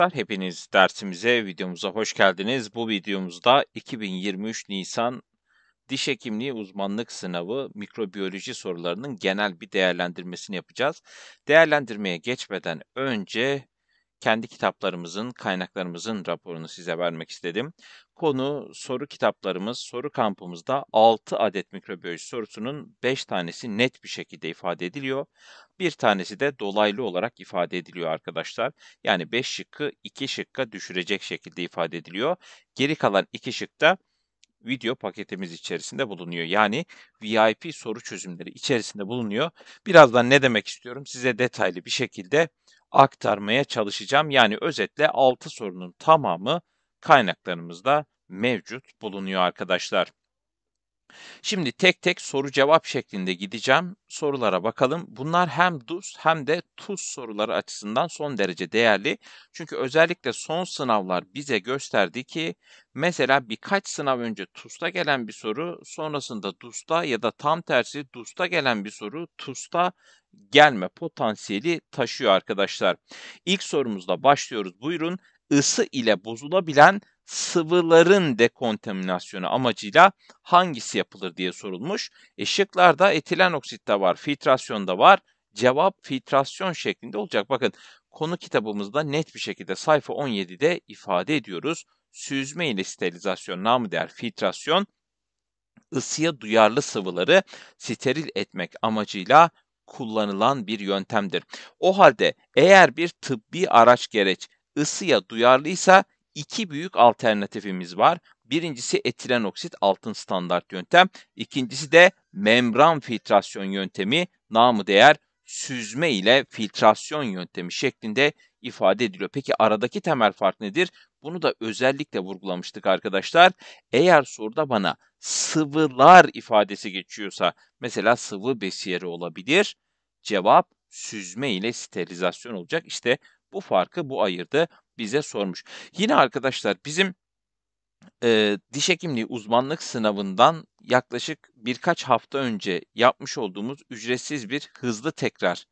arkadaşlar. Hepiniz dersimize, videomuza hoş geldiniz. Bu videomuzda 2023 Nisan Diş Hekimliği Uzmanlık Sınavı mikrobiyoloji sorularının genel bir değerlendirmesini yapacağız. Değerlendirmeye geçmeden önce kendi kitaplarımızın, kaynaklarımızın raporunu size vermek istedim. Konu soru kitaplarımız, soru kampımızda 6 adet mikrobiyoloji sorusunun 5 tanesi net bir şekilde ifade ediliyor. Bir tanesi de dolaylı olarak ifade ediliyor arkadaşlar. Yani 5 şıkkı 2 şıkka düşürecek şekilde ifade ediliyor. Geri kalan 2 da video paketimiz içerisinde bulunuyor. Yani VIP soru çözümleri içerisinde bulunuyor. Birazdan ne demek istiyorum size detaylı bir şekilde aktarmaya çalışacağım. Yani özetle 6 sorunun tamamı kaynaklarımızda mevcut bulunuyor arkadaşlar. Şimdi tek tek soru cevap şeklinde gideceğim. Sorulara bakalım. Bunlar hem DUS hem de TUS soruları açısından son derece değerli. Çünkü özellikle son sınavlar bize gösterdi ki mesela birkaç sınav önce TUS'ta gelen bir soru sonrasında DUS'ta ya da tam tersi DUS'ta gelen bir soru TUS'ta gelme potansiyeli taşıyor arkadaşlar. İlk sorumuzla başlıyoruz. Buyurun ısı ile bozulabilen sıvıların dekontaminasyonu amacıyla hangisi yapılır diye sorulmuş. E etilen oksit de var, filtrasyon da var. Cevap filtrasyon şeklinde olacak. Bakın konu kitabımızda net bir şekilde sayfa 17'de ifade ediyoruz. Süzme ile sterilizasyon namı değer filtrasyon ısıya duyarlı sıvıları steril etmek amacıyla kullanılan bir yöntemdir. O halde eğer bir tıbbi araç gereç ısıya duyarlıysa iki büyük alternatifimiz var. Birincisi etilen oksit altın standart yöntem. İkincisi de membran filtrasyon yöntemi namı değer süzme ile filtrasyon yöntemi şeklinde ifade ediliyor. Peki aradaki temel fark nedir? Bunu da özellikle vurgulamıştık arkadaşlar. Eğer soruda bana sıvılar ifadesi geçiyorsa mesela sıvı besiyeri olabilir. Cevap süzme ile sterilizasyon olacak. İşte bu farkı bu ayırdı bize sormuş. Yine arkadaşlar bizim e, diş hekimliği uzmanlık sınavından yaklaşık birkaç hafta önce yapmış olduğumuz ücretsiz bir hızlı tekrar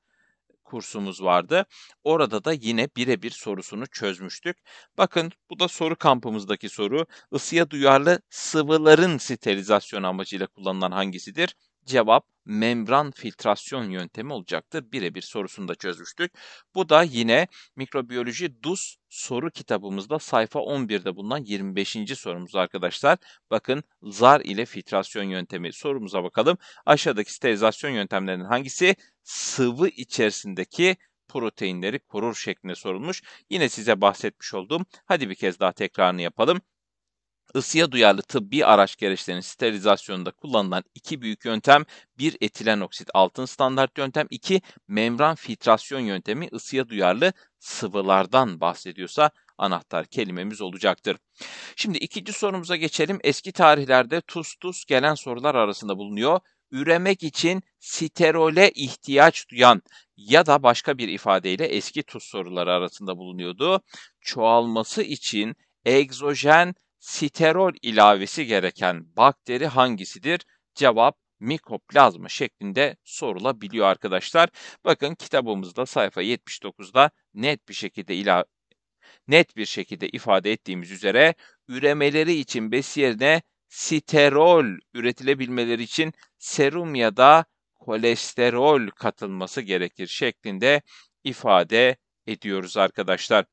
kursumuz vardı. Orada da yine birebir sorusunu çözmüştük. Bakın bu da soru kampımızdaki soru. Isıya duyarlı sıvıların sterilizasyon amacıyla kullanılan hangisidir? Cevap membran filtrasyon yöntemi olacaktır. Birebir sorusunda da çözmüştük. Bu da yine mikrobiyoloji DUS soru kitabımızda sayfa 11'de bulunan 25. sorumuz arkadaşlar. Bakın zar ile filtrasyon yöntemi sorumuza bakalım. Aşağıdaki sterilizasyon yöntemlerinin hangisi sıvı içerisindeki proteinleri korur şeklinde sorulmuş. Yine size bahsetmiş olduğum hadi bir kez daha tekrarını yapalım. Isıya duyarlı tıbbi araç gereçlerinin sterilizasyonunda kullanılan iki büyük yöntem, bir etilen oksit altın standart yöntem, iki membran filtrasyon yöntemi ısıya duyarlı sıvılardan bahsediyorsa anahtar kelimemiz olacaktır. Şimdi ikinci sorumuza geçelim. Eski tarihlerde tuz tuz gelen sorular arasında bulunuyor. Üremek için sterole ihtiyaç duyan ya da başka bir ifadeyle eski tuz soruları arasında bulunuyordu. Çoğalması için egzojen Siterol ilavesi gereken bakteri hangisidir? Cevap mikoplazma şeklinde sorulabiliyor arkadaşlar. Bakın kitabımızda sayfa 79'da net bir şekilde ila net bir şekilde ifade ettiğimiz üzere üremeleri için besi yerine sterol üretilebilmeleri için serum ya da kolesterol katılması gerekir şeklinde ifade ediyoruz arkadaşlar.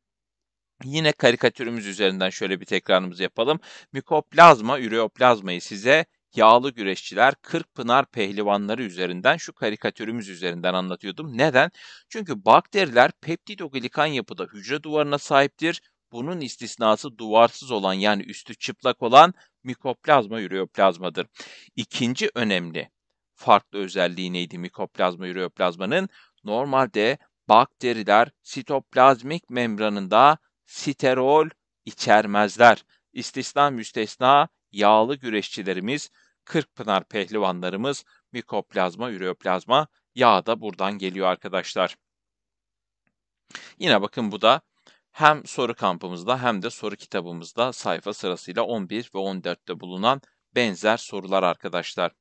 Yine karikatürümüz üzerinden şöyle bir tekrarımızı yapalım. Mikoplazma, üreoplazmayı size yağlı güreşçiler, Kırkpınar pehlivanları üzerinden şu karikatürümüz üzerinden anlatıyordum. Neden? Çünkü bakteriler peptidoglikan yapıda hücre duvarına sahiptir. Bunun istisnası duvarsız olan yani üstü çıplak olan mikoplazma üreoplazmadır. İkinci önemli farklı özelliği neydi mikoplazma üreoplazmanın? Normalde bakteriler sitoplazmik membranında sterol içermezler. İstisna müstesna yağlı güreşçilerimiz, Kırkpınar pehlivanlarımız, mikoplazma, üreoplazma yağ da buradan geliyor arkadaşlar. Yine bakın bu da hem soru kampımızda hem de soru kitabımızda sayfa sırasıyla 11 ve 14'te bulunan benzer sorular arkadaşlar.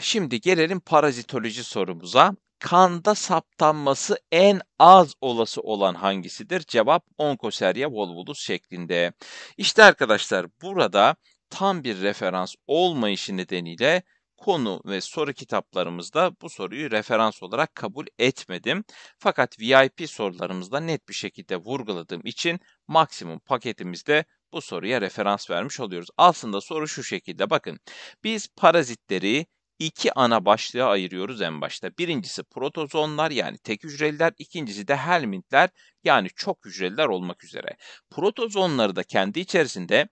Şimdi gelelim parazitoloji sorumuza kanda saptanması en az olası olan hangisidir? Cevap Onkoserya volvulus şeklinde. İşte arkadaşlar burada tam bir referans olmayışı nedeniyle konu ve soru kitaplarımızda bu soruyu referans olarak kabul etmedim. Fakat VIP sorularımızda net bir şekilde vurguladığım için maksimum paketimizde bu soruya referans vermiş oluyoruz. Aslında soru şu şekilde bakın. Biz parazitleri iki ana başlığa ayırıyoruz en başta. Birincisi protozonlar yani tek hücreliler, ikincisi de helmintler yani çok hücreliler olmak üzere. Protozonları da kendi içerisinde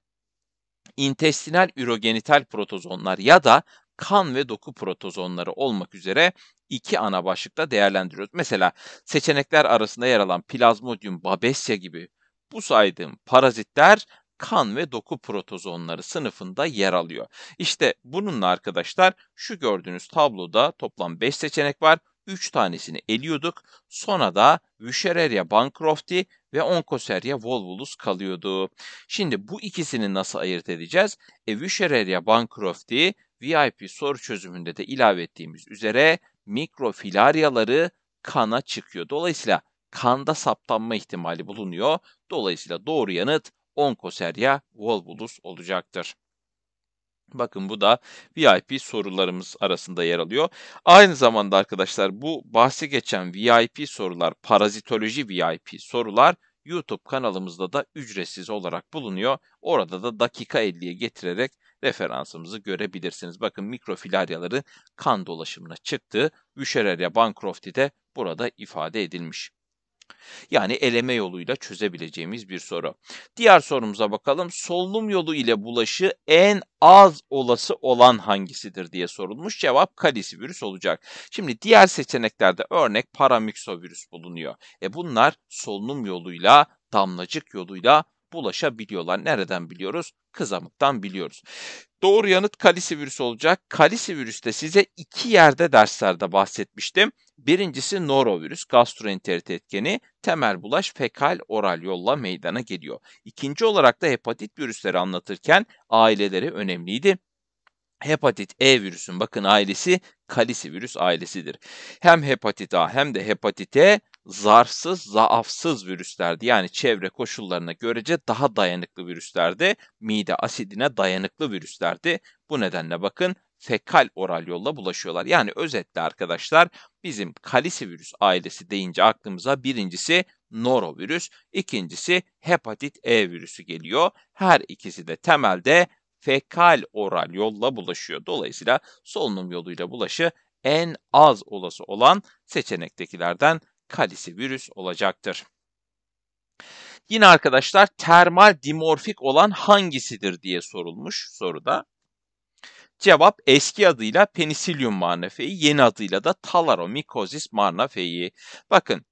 intestinal ürogenital protozonlar ya da kan ve doku protozonları olmak üzere iki ana başlıkta değerlendiriyoruz. Mesela seçenekler arasında yer alan plazmodium babesia gibi bu saydığım parazitler kan ve doku protozonları sınıfında yer alıyor. İşte bununla arkadaşlar şu gördüğünüz tabloda toplam 5 seçenek var. 3 tanesini eliyorduk. Sonra da Vüchereria bancrofti ve Oncoseria volvulus kalıyordu. Şimdi bu ikisini nasıl ayırt edeceğiz? E, Vüchereria bancrofti VIP soru çözümünde de ilave ettiğimiz üzere mikrofilaryaları kana çıkıyor. Dolayısıyla kanda saptanma ihtimali bulunuyor. Dolayısıyla doğru yanıt Onkoserya Volvulus olacaktır. Bakın bu da VIP sorularımız arasında yer alıyor. Aynı zamanda arkadaşlar bu bahsi geçen VIP sorular, parazitoloji VIP sorular YouTube kanalımızda da ücretsiz olarak bulunuyor. Orada da dakika 50'ye getirerek referansımızı görebilirsiniz. Bakın mikrofilaryaların kan dolaşımına çıktığı Büşererya Bancrofti de burada ifade edilmiş. Yani eleme yoluyla çözebileceğimiz bir soru. Diğer sorumuza bakalım. Solunum yolu ile bulaşı en az olası olan hangisidir diye sorulmuş. Cevap kalisi virüs olacak. Şimdi diğer seçeneklerde örnek paramiksovirüs bulunuyor. E bunlar solunum yoluyla, damlacık yoluyla bulaşabiliyorlar. Nereden biliyoruz? Kızamıktan biliyoruz. Doğru yanıt kalisi kalisivirüs olacak. Kalisi virüste size iki yerde derslerde bahsetmiştim. Birincisi norovirüs, gastroenterit etkeni, temel bulaş fekal oral yolla meydana geliyor. İkinci olarak da hepatit virüsleri anlatırken aileleri önemliydi. Hepatit E virüsün bakın ailesi kalisi virüs ailesidir. Hem hepatit A hem de hepatit E zarfsız, zaafsız virüslerdi. yani çevre koşullarına görece daha dayanıklı virüslerdi, mide asidine dayanıklı virüslerdi. Bu nedenle bakın fekal oral yolla bulaşıyorlar. Yani özetle arkadaşlar bizim kalisivirüs ailesi deyince aklımıza birincisi norovirüs, ikincisi hepatit E virüsü geliyor. Her ikisi de temelde fekal oral yolla bulaşıyor. Dolayısıyla solunum yoluyla bulaşı en az olası olan seçenektekilerden Kalisi virüs olacaktır. Yine arkadaşlar termal dimorfik olan hangisidir diye sorulmuş soruda. Cevap eski adıyla penisilium marnafeyi, yeni adıyla da Talaromikozis marnafeyi. Bakın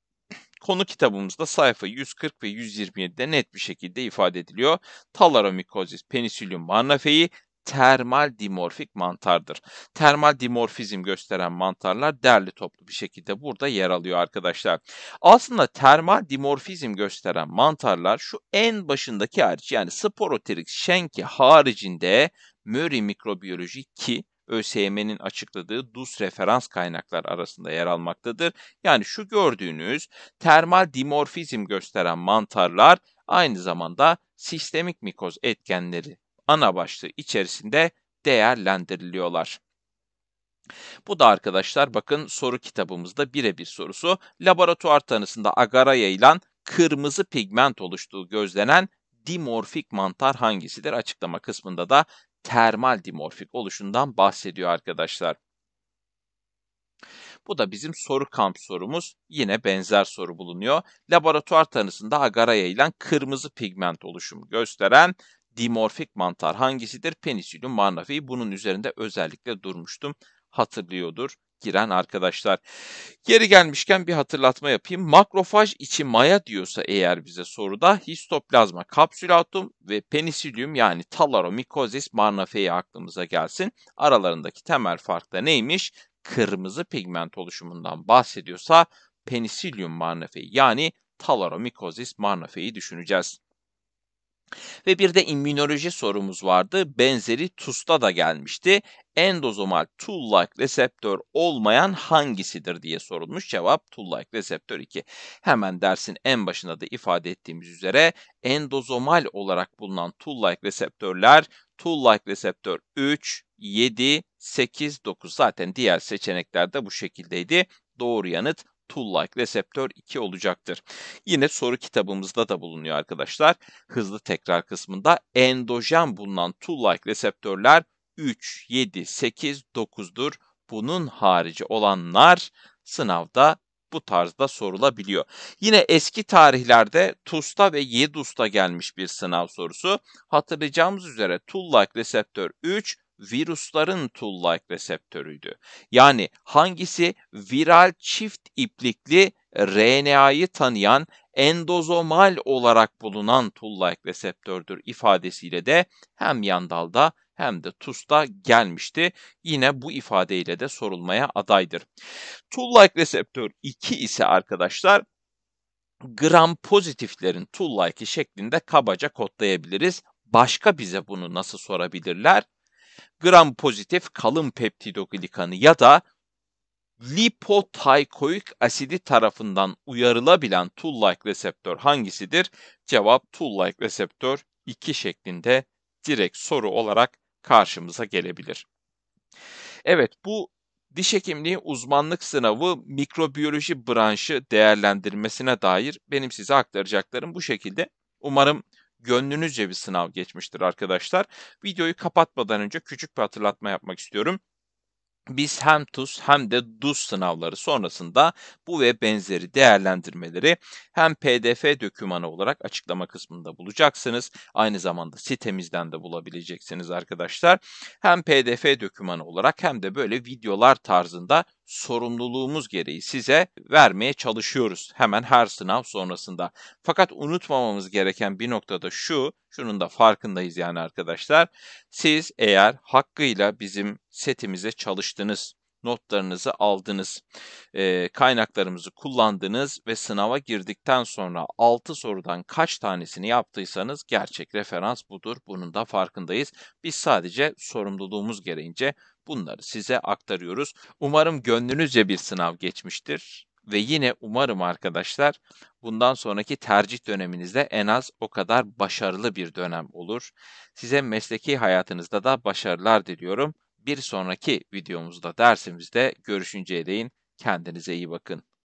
konu kitabımızda sayfa 140 ve 127'de net bir şekilde ifade ediliyor. Talaromikozis, penisilium marnafeyi termal dimorfik mantardır. Termal dimorfizm gösteren mantarlar derli toplu bir şekilde burada yer alıyor arkadaşlar. Aslında termal dimorfizm gösteren mantarlar şu en başındaki hariç yani Sporoterix şenki haricinde Murray mikrobiyoloji ki ÖSYM'nin açıkladığı DUS referans kaynaklar arasında yer almaktadır. Yani şu gördüğünüz termal dimorfizm gösteren mantarlar aynı zamanda sistemik mikoz etkenleri ana başlığı içerisinde değerlendiriliyorlar. Bu da arkadaşlar bakın soru kitabımızda birebir sorusu. Laboratuvar tanısında agara yayılan kırmızı pigment oluştuğu gözlenen dimorfik mantar hangisidir? Açıklama kısmında da termal dimorfik oluşundan bahsediyor arkadaşlar. Bu da bizim soru kamp sorumuz. Yine benzer soru bulunuyor. Laboratuvar tanısında agara yayılan kırmızı pigment oluşumu gösteren dimorfik mantar hangisidir? Penicillium marnavi. Bunun üzerinde özellikle durmuştum. Hatırlıyordur giren arkadaşlar. Geri gelmişken bir hatırlatma yapayım. Makrofaj içi maya diyorsa eğer bize soruda histoplazma kapsülatum ve penisilium yani Talaromikozis marnafeyi aklımıza gelsin. Aralarındaki temel fark da neymiş? Kırmızı pigment oluşumundan bahsediyorsa penisilium marnafeyi yani Talaromikozis marnafeyi düşüneceğiz. Ve bir de immünoloji sorumuz vardı. Benzeri TUS'ta da gelmişti. Endozomal toll-like reseptör olmayan hangisidir diye sorulmuş. Cevap toll-like reseptör 2. Hemen dersin en başında da ifade ettiğimiz üzere endozomal olarak bulunan toll-like reseptörler toll-like reseptör 3, 7, 8, 9 zaten diğer seçenekler de bu şekildeydi. Doğru yanıt tool-like reseptör 2 olacaktır. Yine soru kitabımızda da bulunuyor arkadaşlar. Hızlı tekrar kısmında endojen bulunan tool-like reseptörler 3, 7, 8, 9'dur. Bunun harici olanlar sınavda bu tarzda sorulabiliyor. Yine eski tarihlerde TUS'ta ve YEDUS'ta gelmiş bir sınav sorusu. Hatırlayacağımız üzere tool-like reseptör 3, virüslerin toll-like reseptörüydü. Yani hangisi viral çift iplikli e, RNA'yı tanıyan endozomal olarak bulunan toll-like reseptördür ifadesiyle de hem Yandal'da hem de TUS'ta gelmişti. Yine bu ifadeyle de sorulmaya adaydır. Toll-like reseptör 2 ise arkadaşlar gram pozitiflerin tool-like'i şeklinde kabaca kodlayabiliriz. Başka bize bunu nasıl sorabilirler? gram-pozitif kalın peptidoglikanı ya da lipotaykoik asidi tarafından uyarılabilen toll-like reseptör hangisidir? Cevap toll-like reseptör 2 şeklinde direkt soru olarak karşımıza gelebilir. Evet bu diş hekimliği uzmanlık sınavı mikrobiyoloji branşı değerlendirmesine dair benim size aktaracaklarım bu şekilde. Umarım gönlünüzce bir sınav geçmiştir arkadaşlar. Videoyu kapatmadan önce küçük bir hatırlatma yapmak istiyorum. Biz hem TUS hem de DUS sınavları sonrasında bu ve benzeri değerlendirmeleri hem PDF dökümanı olarak açıklama kısmında bulacaksınız. Aynı zamanda sitemizden de bulabileceksiniz arkadaşlar. Hem PDF dökümanı olarak hem de böyle videolar tarzında sorumluluğumuz gereği size vermeye çalışıyoruz hemen her sınav sonrasında. Fakat unutmamamız gereken bir noktada şu, şunun da farkındayız yani arkadaşlar. Siz eğer hakkıyla bizim setimize çalıştınız, notlarınızı aldınız, e, kaynaklarımızı kullandınız ve sınava girdikten sonra 6 sorudan kaç tanesini yaptıysanız gerçek referans budur. Bunun da farkındayız. Biz sadece sorumluluğumuz gereğince bunları size aktarıyoruz. Umarım gönlünüzce bir sınav geçmiştir. Ve yine umarım arkadaşlar bundan sonraki tercih döneminizde en az o kadar başarılı bir dönem olur. Size mesleki hayatınızda da başarılar diliyorum. Bir sonraki videomuzda dersimizde görüşünceye değin kendinize iyi bakın.